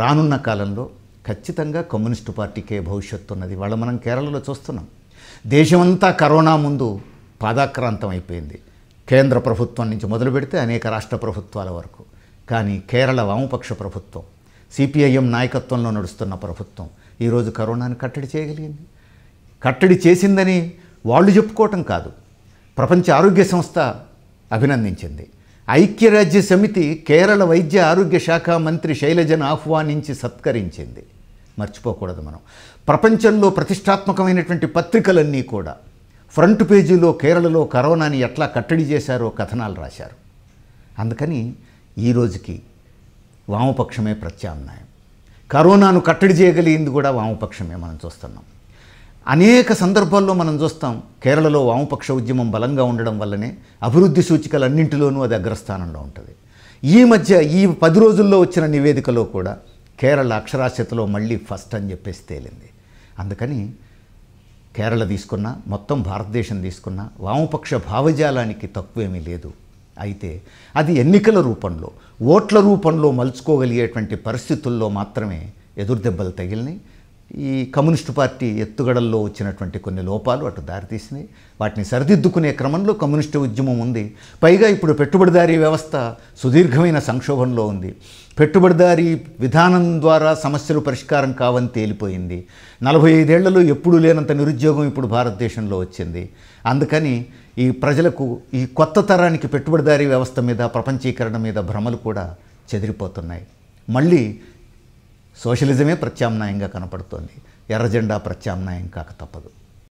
రానున్న కాలంలో ఖచ్చితంగా కమ్యూనిస్టు పార్టీకే భవిష్యత్తు ఉన్నది వాళ్ళు మనం కేరళలో చూస్తున్నాం దేశమంతా కరోనా ముందు పాదాక్రాంతం అయిపోయింది కేంద్ర ప్రభుత్వం నుంచి మొదలు పెడితే అనేక రాష్ట్ర ప్రభుత్వాల వరకు కానీ కేరళ వామపక్ష ప్రభుత్వం సిపిఐఎం నాయకత్వంలో నడుస్తున్న ప్రభుత్వం ఈరోజు కరోనాను కట్టడి చేయగలిగింది కట్టడి చేసిందని వాళ్ళు చెప్పుకోవటం కాదు ప్రపంచ ఆరోగ్య సంస్థ అభినందించింది ఐక్యరాజ్య సమితి కేరళ వైద్య ఆరోగ్య శాఖ మంత్రి శైలజను ఆహ్వానించి సత్కరించింది మర్చిపోకూడదు మనం ప్రపంచంలో ప్రతిష్టాత్మకమైనటువంటి పత్రికలన్నీ కూడా ఫ్రంట్ పేజీలో కేరళలో కరోనాని ఎట్లా కట్టడి చేశారో కథనాలు రాశారు అందుకని ఈరోజుకి వామపక్షమే ప్రత్యామ్నాయం కరోనాను కట్టడి చేయగలిగింది కూడా వామపక్షమే మనం చూస్తున్నాం అనేక సందర్భాల్లో మనం చూస్తాం కేరళలో వామపక్ష ఉద్యమం బలంగా ఉండడం వల్లనే అభివృద్ధి సూచికలన్నింటిలోనూ అది అగ్రస్థానంలో ఉంటుంది ఈ మధ్య ఈ పది రోజుల్లో వచ్చిన నివేదికలో కూడా కేరళ అక్షరాస్యతలో మళ్ళీ ఫస్ట్ అని చెప్పేసి తేలింది అందుకని కేరళ తీసుకున్న మొత్తం భారతదేశం తీసుకున్న వామపక్ష భావజాలానికి తక్కువేమీ లేదు అయితే అది ఎన్నికల రూపంలో ఓట్ల రూపంలో మలుచుకోగలిగేటువంటి పరిస్థితుల్లో మాత్రమే ఎదురుదెబ్బలు తగిలినాయి ఈ కమ్యూనిస్టు పార్టీ ఎత్తుగడల్లో వచ్చినటువంటి కొన్ని లోపాలు అటు దారితీసినాయి వాటిని సరిదిద్దుకునే క్రమంలో కమ్యూనిస్టు ఉద్యమం ఉంది పైగా ఇప్పుడు పెట్టుబడిదారీ వ్యవస్థ సుదీర్ఘమైన సంక్షోభంలో ఉంది పెట్టుబడిదారీ విధానం ద్వారా సమస్యలు పరిష్కారం కావని తేలిపోయింది నలభై ఐదేళ్లలో ఎప్పుడూ లేనంత నిరుద్యోగం ఇప్పుడు భారతదేశంలో వచ్చింది అందుకని ఈ ప్రజలకు ఈ కొత్త తరానికి పెట్టుబడిదారీ వ్యవస్థ మీద ప్రపంచీకరణ మీద భ్రమలు కూడా చెదిరిపోతున్నాయి మళ్ళీ సోషలిజమే ప్రత్యామ్నాయంగా కనపడుతోంది ఎర్రజెండా ప్రత్యామ్నాయం కాక తప్పదు